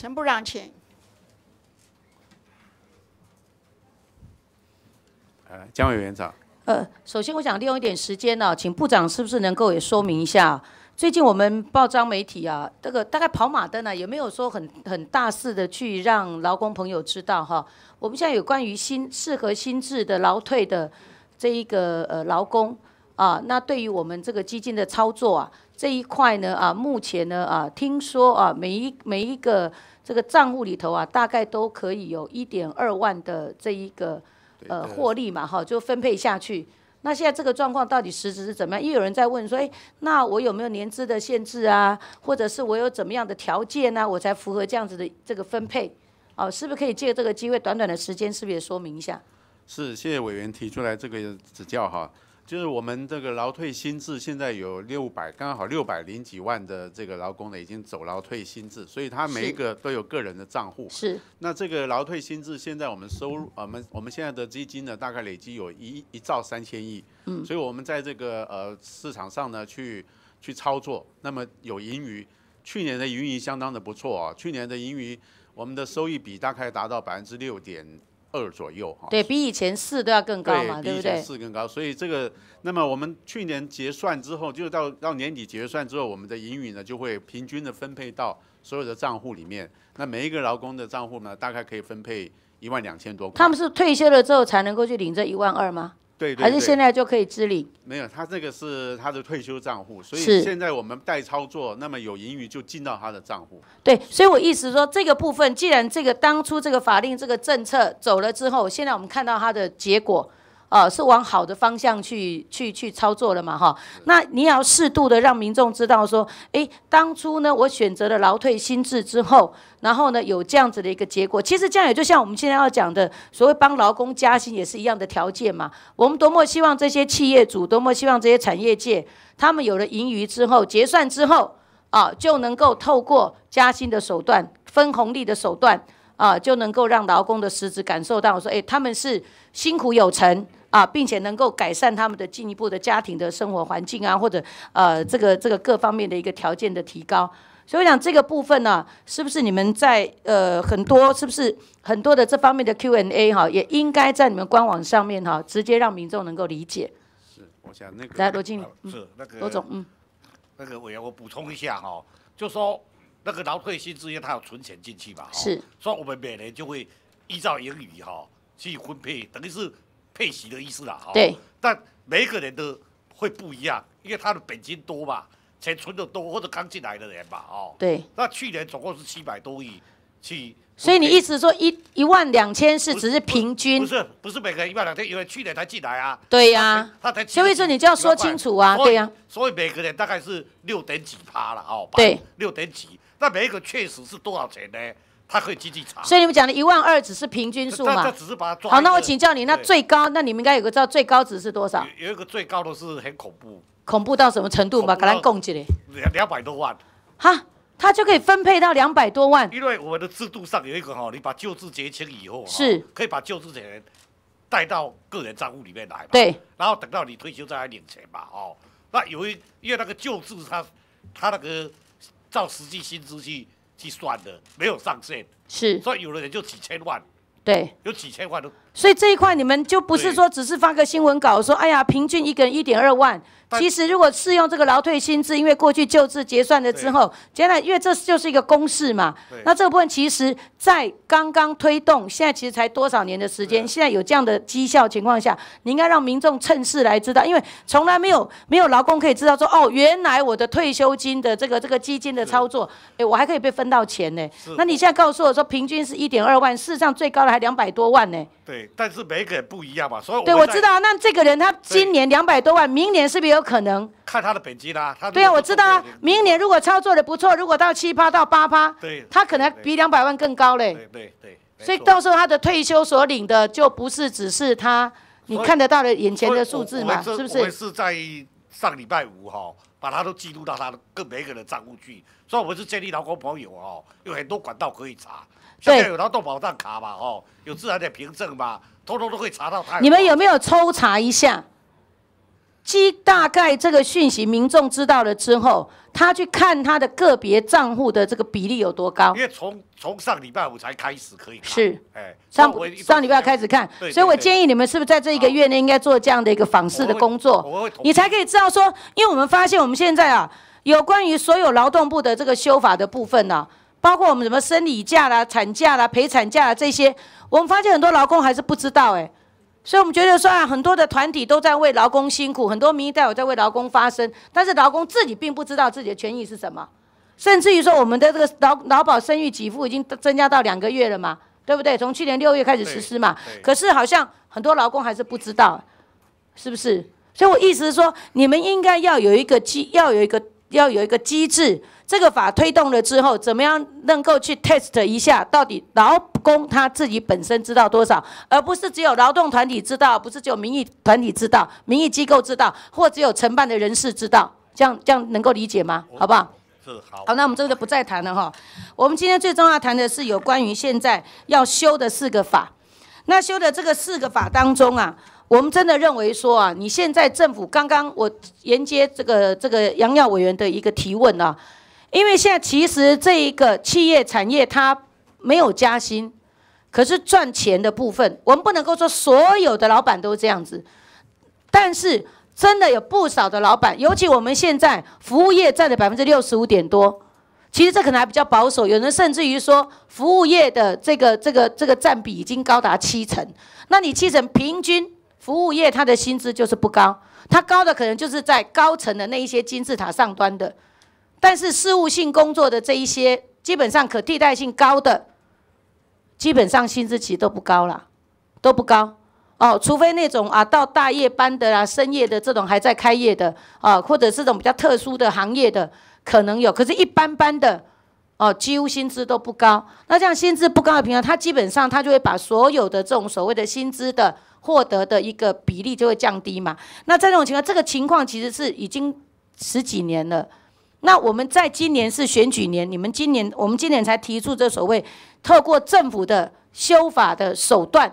陈部长，请。呃，江委员长。呃，首先我想利用一点时间呢，请部长是不是能够也说明一下，最近我们报章媒体啊，这个大概跑马灯啊，有没有说很很大肆的去让劳工朋友知道哈？我们现在有关于新适合新制的劳退的这一个呃劳工。啊，那对于我们这个基金的操作啊，这一块呢，啊，目前呢，啊，听说啊，每一每一个这个账户里头啊，大概都可以有一点二万的这一个呃获利嘛，哈，就分配下去。那现在这个状况到底实质是怎么样？又有人在问说，哎，那我有没有年资的限制啊？或者是我有怎么样的条件呢？我才符合这样子的这个分配？哦，是不是可以借这个机会，短短的时间，是不是也说明一下？是，谢谢委员提出来这个指教哈。就是我们这个劳退薪制，现在有六百，刚好六百零几万的这个劳工呢，已经走劳退薪制，所以他每一个都有个人的账户。是。那这个劳退薪制，现在我们收入，我们我们现在的基金呢，大概累积有一一兆三千亿。嗯。所以我们在这个呃市场上呢，去去操作，那么有盈余，去年的盈余相当的不错啊，去年的盈余，我们的收益比大概达到百分之六点。二左右哈，对比以前四都要更高嘛，对不对？四更高，所以这个，那么我们去年结算之后，就是到到年底结算之后，我们的盈余呢就会平均的分配到所有的账户里面。那每一个劳工的账户呢，大概可以分配一万两千多块。他们是退休了之后才能够去领这一万二吗？对，还是现在就可以自理？没有，他这个是他的退休账户，所以现在我们代操作，那么有盈余就进到他的账户。对，所以我意思说，这个部分，既然这个当初这个法令、这个政策走了之后，现在我们看到它的结果。啊，是往好的方向去去去操作了嘛哈？那你也要适度的让民众知道说，哎，当初呢我选择了劳退新制之后，然后呢有这样子的一个结果。其实这样也就像我们现在要讲的所谓帮劳工加薪也是一样的条件嘛。我们多么希望这些企业主，多么希望这些产业界，他们有了盈余之后结算之后，啊，就能够透过加薪的手段、分红利的手段，啊，就能够让劳工的实质感受到说，哎，他们是辛苦有成。啊，并且能够改善他们的进一步的家庭的生活环境啊，或者呃，这个这个各方面的一个条件的提高。所以我想这个部分呢，是不是你们在呃很多是不是很多的这方面的 Q&A 哈，也应该在你们官网上面哈，直接让民众能够理解。是，我想那个来罗经理，是那个罗总，嗯，那个委员我补充一下哈，就说那个劳退薪资源他有存钱进去嘛，是，所以我们每年就会依照盈余哈去分配，等于是。配息的意思啦，哈。对。但每一个人都会不一样，因为他的本金多嘛，钱存的多或者刚进来的人嘛，哦。对。那去年总共是七百多亿，七。所以你意思说一一万两千是只是平均？不是，不是每个人一万两千，因为去年才进来啊。对呀。他才。所以说你就要说清楚啊，对呀。所以每个人大概是六点几趴了，哦。对。六点几？那每一个确实是多少钱呢？他可以积极查，所以你们讲的一万二只是平均数嘛？只是把它。好，那我请教你，那最高，那你们应该有个知道最高值是多少？有一个最高的是很恐怖，恐怖到什么程度嘛？可能共计下。两两百多万。哈，他就可以分配到两百多万。因为我们的制度上有一个哈，你把救治结清以后是，可以把救治人带到个人账户里面来。对。然后等到你退休再来领钱嘛，哦。那有一，因为那个救治他他那个照实际薪资去。计算的没有上限，是，所以有的人就几千万，对，有几千万都。所以这一块你们就不是说只是发个新闻稿说，哎呀，平均一个人一点二万。其实如果适用这个劳退新制，因为过去旧制结算了之后，下来因为这就是一个公式嘛。那这个部分其实，在刚刚推动，现在其实才多少年的时间？现在有这样的绩效情况下，你应该让民众趁势来知道，因为从来没有没有劳工可以知道说，哦，原来我的退休金的这个这个基金的操作，哎，我还可以被分到钱呢。那你现在告诉我说，平均是一点二万，事实上最高的还两百多万呢。对，但是每个人不一样嘛，所以我对，我知道。那这个人他今年两百多万，明年是不是有可能？看他的本金啦。对啊，我知道啊。明年如果操作的不错，如果到七趴到八趴，对，他可能比两百万更高嘞。对对对。所以到时候他的退休所领的就不是只是他你看得到的眼前的数字嘛？是不是？我是在上礼拜五哈，把他都记录到他的各每个人的账户去。所以我是建立劳工朋友哦，有很多管道可以查。对，有劳动保障卡嘛？哦，有自然的凭证嘛？通通都会查到他。你们有没有抽查一下？基大概这个讯息，民众知道了之后，他去看他的个别账户的这个比例有多高？因为从从上礼拜五才开始可以看。是，哎，上上礼拜开始看，所以我建议你们是不是在这一个月内应该做这样的一个访视的工作？你才可以知道说，因为我们发现我们现在啊，有关于所有劳动部的这个修法的部分呢。包括我们什么生理假啦、产假啦、陪产假啦这些，我们发现很多劳工还是不知道哎，所以我们觉得说，啊，很多的团体都在为劳工辛苦，很多民意代表在为劳工发声，但是劳工自己并不知道自己的权益是什么，甚至于说我们的这个劳劳保生育给付已经增加到两个月了嘛，对不对？从去年六月开始实施嘛，可是好像很多劳工还是不知道，是不是？所以我意思是说，你们应该要有一个基，要有一个。要有一个机制，这个法推动了之后，怎么样能够去 test 一下，到底劳工他自己本身知道多少，而不是只有劳动团体知道，不是只有民意团体知道，民意机构知道，或只有承办的人士知道，这样这样能够理解吗？好不好？是好。好，那我们这个就不再谈了哈。我们今天最重要谈的是有关于现在要修的四个法，那修的这个四个法当中啊。我们真的认为说啊，你现在政府刚刚我沿接这个这个杨耀委员的一个提问啊，因为现在其实这一个企业产业它没有加薪，可是赚钱的部分，我们不能够说所有的老板都这样子，但是真的有不少的老板，尤其我们现在服务业占了百分之六十五点多，其实这可能还比较保守，有人甚至于说服务业的这个这个这个占比已经高达七成，那你七成平均。服务业他的薪资就是不高，他高的可能就是在高层的那一些金字塔上端的，但是事务性工作的这一些，基本上可替代性高的，基本上薪资其实都不高了，都不高哦，除非那种啊到大夜班的啦、深夜的这种还在开业的啊，或者这种比较特殊的行业的可能有，可是一般般的哦，几乎薪资都不高。那这样薪资不高的平常，他基本上他就会把所有的这种所谓的薪资的。获得的一个比例就会降低嘛？那在这种情况，这个情况其实是已经十几年了。那我们在今年是选举年，你们今年我们今年才提出这所谓透过政府的修法的手段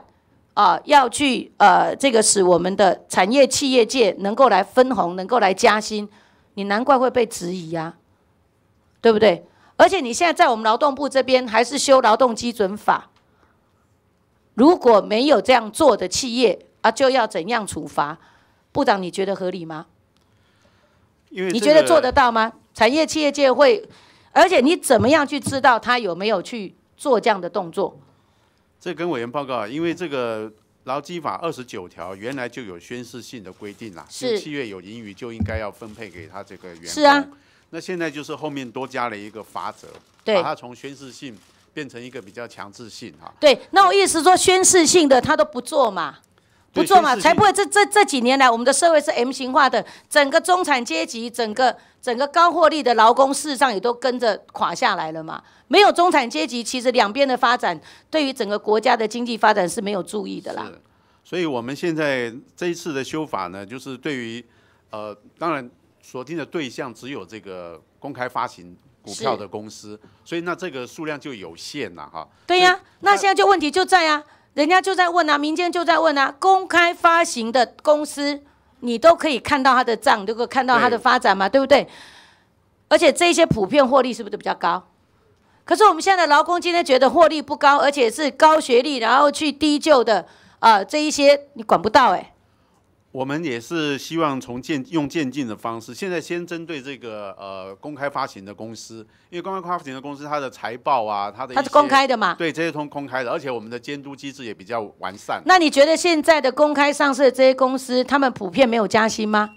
啊，要去呃这个使我们的产业企业界能够来分红，能够来加薪，你难怪会被质疑呀，对不对？而且你现在在我们劳动部这边还是修劳动基准法。如果没有这样做的企业啊，就要怎样处罚？部长，你觉得合理吗？因为你觉得做得到吗？产业企业界会，而且你怎么样去知道他有没有去做这样的动作？这跟委员报告啊，因为这个劳基法二十九条原来就有宣誓性的规定啦，是七月有盈余就应该要分配给他这个员工。是啊，那现在就是后面多加了一个法则，把它从宣誓性。变成一个比较强制性哈，对，那我意思说宣誓性的他都不做嘛，不做嘛，才不会。这这这几年来，我们的社会是 M 型化的，整个中产阶级，整个整个高获利的劳工，事实上也都跟着垮下来了嘛。没有中产阶级，其实两边的发展，对于整个国家的经济发展是没有注意的啦。所以我们现在这一次的修法呢，就是对于呃，当然锁定的对象只有这个公开发行。股票的公司，所以那这个数量就有限了哈。对呀，那现在就问题就在啊，人家就在问啊，民间就在问啊，公开发行的公司，你都可以看到他的账，可以看到他的发展嘛，对不对？而且这些普遍获利是不是比较高？可是我们现在的劳工今天觉得获利不高，而且是高学历然后去低就的啊，这一些你管不到哎。我们也是希望从渐用渐进的方式，现在先针对这个呃公开发行的公司，因为公开发行的公司它的财报啊，它的它是公开的嘛，对，这些通公开的，而且我们的监督机制也比较完善。那你觉得现在的公开上市的这些公司，他们普遍没有加薪吗？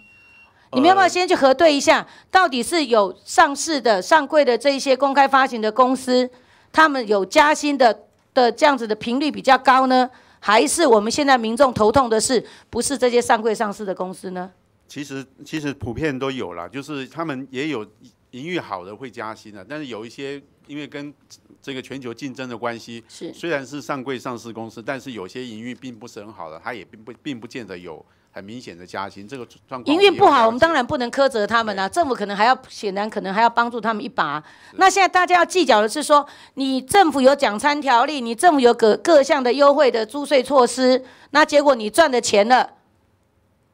你们要不要先去核对一下，到底是有上市的、上柜的这一些公开发行的公司，他们有加薪的的这样子的频率比较高呢？还是我们现在民众头痛的是不是这些上柜上市的公司呢？其实其实普遍都有了，就是他们也有盈余好的会加薪的，但是有一些因为跟这个全球竞争的关系，是虽然是上柜上市公司，但是有些盈余并不是很好的，它也并不并不见得有。很明显的加薪，这个状况营运不好，我们当然不能苛责他们啊。政府可能还要，显然可能还要帮助他们一把。那现在大家要计较的是说，你政府有奖餐条例，你政府有各各项的优惠的租税措施，那结果你赚的钱了，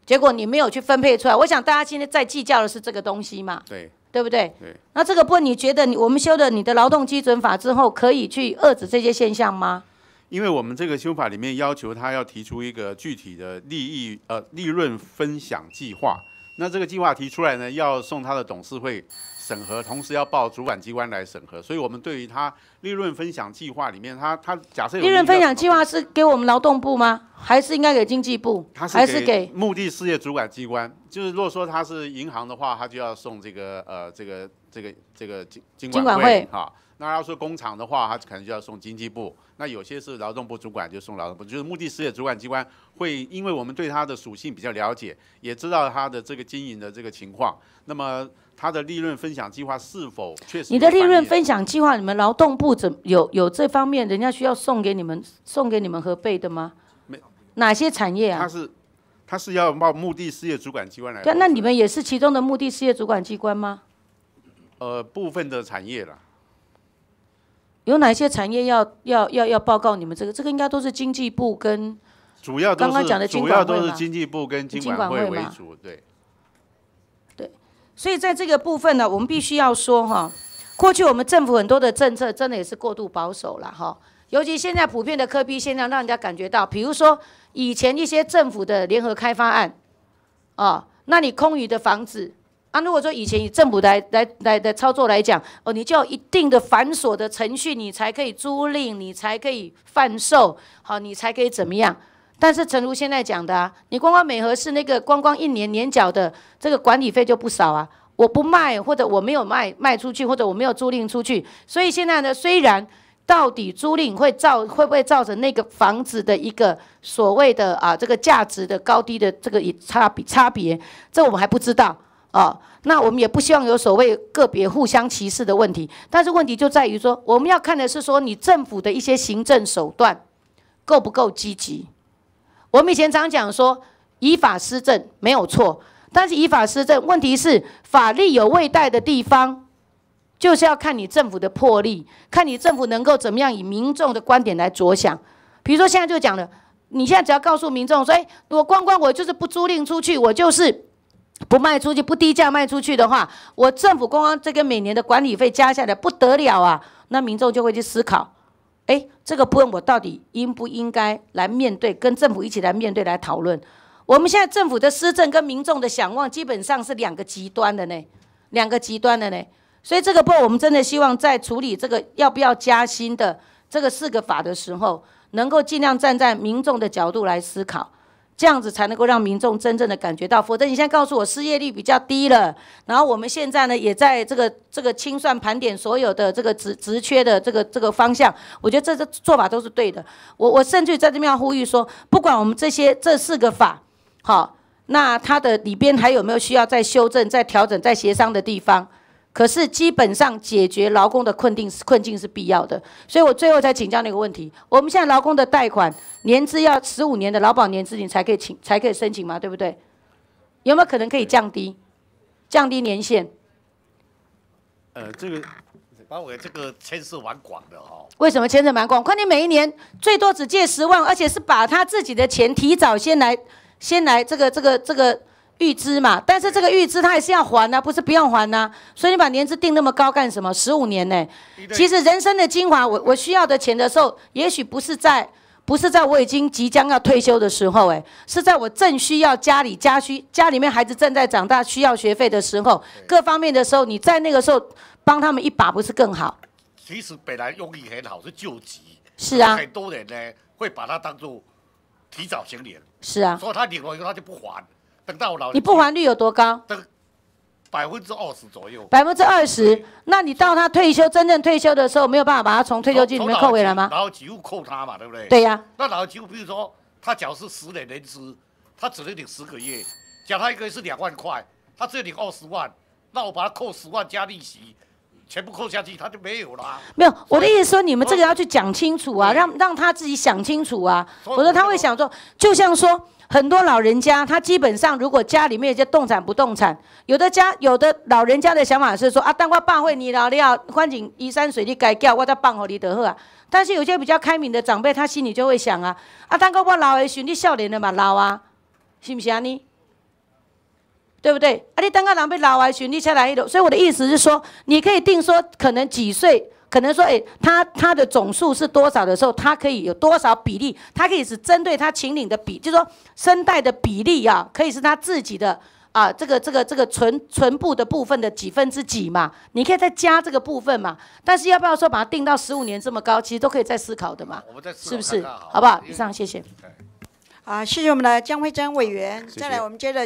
结果你没有去分配出来。我想大家现在在计较的是这个东西嘛，对对不对？对。那这个部分，你觉得你我们修的你的劳动基准法之后，可以去遏制这些现象吗？因为我们这个修法里面要求他要提出一个具体的利益呃利润分享计划，那这个计划提出来呢，要送他的董事会审核，同时要报主管机关来审核。所以我们对于他利润分享计划里面，他他假设利润分享计划是给我们劳动部吗？还是应该给经济部？还是给目的事业主管机关？就是如果说他是银行的话，他就要送这个呃这个这个这个经经管会哈。那要说工厂的话，他可能就要送经济部。那有些是劳动部主管，就送劳动部，就是目的事业主管机关会，因为我们对它的属性比较了解，也知道它的这个经营的这个情况。那么它的利润分享计划是否确实？你的利润分享计划，你们劳动部怎有有这方面，人家需要送给你们送给你们核备的吗？没。哪些产业啊？他是他是要冒目的事业主管机关来。对，那你们也是其中的目的事业主管机关吗？呃，部分的产业啦。有哪些产业要要要要报告你们这个？这个应该都是经济部跟主要刚刚讲的经要都是经济部跟经管会为主，对。对，所以在这个部分呢，我们必须要说哈，过去我们政府很多的政策真的也是过度保守了哈，尤其现在普遍的科批现象，让人家感觉到，比如说以前一些政府的联合开发案，啊，那你空余的房子。那如果说以前以政府来来来来操作来讲，哦，你就要一定的繁琐的程序，你才可以租赁，你才可以贩售，好，你才可以怎么样？但是诚如现在讲的，你光光美和是那个光光一年年缴的，这个管理费就不少啊。我不卖，或者我没有卖卖出去，或者我没有租赁出去，所以现在呢，虽然到底租赁会造会不会造成那个房子的一个所谓的啊这个价值的高低的这个差别差别，这我们还不知道。啊，那我们也不希望有所谓个别互相歧视的问题，但是问题就在于说，我们要看的是说你政府的一些行政手段够不够积极。我们以前常讲说，依法施政没有错，但是依法施政问题是法律有未带的地方，就是要看你政府的魄力，看你政府能够怎么样以民众的观点来着想。比如说现在就讲了，你现在只要告诉民众说，哎，我光光我就是不租赁出去，我就是。不卖出去，不低价卖出去的话，我政府刚刚这个每年的管理费加下来不得了啊！那民众就会去思考，哎，这个部我到底应不应该来面对，跟政府一起来面对来讨论？我们现在政府的施政跟民众的想望基本上是两个极端的呢，两个极端的呢。所以这个部，我们真的希望在处理这个要不要加薪的这个四个法的时候，能够尽量站在民众的角度来思考。这样子才能够让民众真正的感觉到，否则你现在告诉我失业率比较低了，然后我们现在呢也在这个这个清算盘点所有的这个职职缺的这个这个方向，我觉得这这做法都是对的。我我甚至在这边要呼吁说，不管我们这些这四个法，好，那它的里边还有没有需要再修正、再调整、再协商的地方？可是基本上解决劳工的困境困境是必要的，所以我最后才请教你个问题：我们现在劳工的贷款年资要十五年的劳保年资，你才可以请才可以申请嘛？对不对？有没有可能可以降低，降低年限？呃，这个，潘伟这个牵涉蛮广的哦。为什么牵涉蛮广？看你每一年最多只借十万，而且是把他自己的钱提早先来，先来这个这个这个。预支嘛，但是这个预支他还是要还呐，不是不用还呐。所以你把年资定那么高干什么？十五年呢？其实人生的精华，我我需要的钱的时候，也许不是在不是在我已经即将要退休的时候，哎，是在我正需要家里家需，家里面孩子正在长大需要学费的时候，各方面的时候，你在那个时候帮他们一把不是更好？其实本来用意很好，是救急。是啊，很多人呢会把它当做提早行年。是啊。所以他领了以后他就不还。等到我老，你不还率有多高？百分之二十左右。百分之二十，那你到他退休真正退休的时候，没有办法把他从退休金里面扣回来吗？然后职务扣他嘛，对不对？对呀。那然后就比如说，他缴是十年年资，他只能领十个月。假他一个月是两万块，他只有领二十万。那我把他扣十万加利息。全部扣下去，他就没有了。没有，我的意思说，你们这个要去讲清楚啊，让让他自己想清楚啊。我说他会想说，就像说很多老人家，他基本上如果家里面有些动产不动产，有的家有的老人家的想法是说啊，当我爸会你老了，风景移山水利改掉，我再放好你得好啊。但是有些比较开明的长辈，他心里就会想啊，啊，当个我老而逊，你少年的嘛老啊，是不是啊你？对不对？而且单个狼被拉完，寻利下来一楼。所以我的意思是说，你可以定说可能几岁，可能说哎，他他的总数是多少的时候，他可以有多少比例？他可以是针对他秦岭的比就就说声带的比例啊，可以是他自己的啊，这个这个这个唇唇部的部分的几分之几嘛？你可以再加这个部分嘛？但是要不要说把它定到十五年这么高？其实都可以再思考的嘛，是不是？好不好？以上谢谢。啊，谢谢我们的江辉珍委员。再来，我们接着。